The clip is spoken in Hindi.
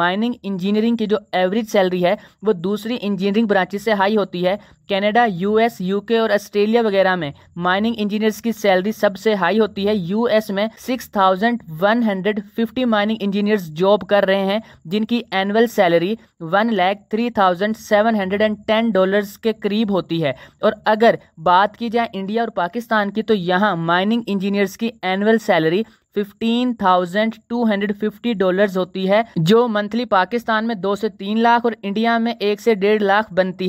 माइनिंग इंजीनियरिंग की जो एवरेज सैलरी है वो दूसरी इंजीनियरिंग ब्रांचेज से हाई होती है कनाडा यूएस यूके और ऑस्ट्रेलिया वगैरह में माइनिंग इंजीनियर्स की सैलरी सबसे हाई होती है यूएस में 6,150 माइनिंग इंजीनियर्स जॉब कर रहे हैं जिनकी annual salary one lakh three thousand seven hundred and ten dollars के करीब होती है और अगर बात की जाए इंडिया और पाकिस्तान की तो यहाँ माइनिंग इंजीनियर्स की annual salary fifteen thousand two hundred fifty dollar होती है जो मंथली पाकिस्तान में दो से तीन लाख और इंडिया में एक से डेढ़ लाख बनती है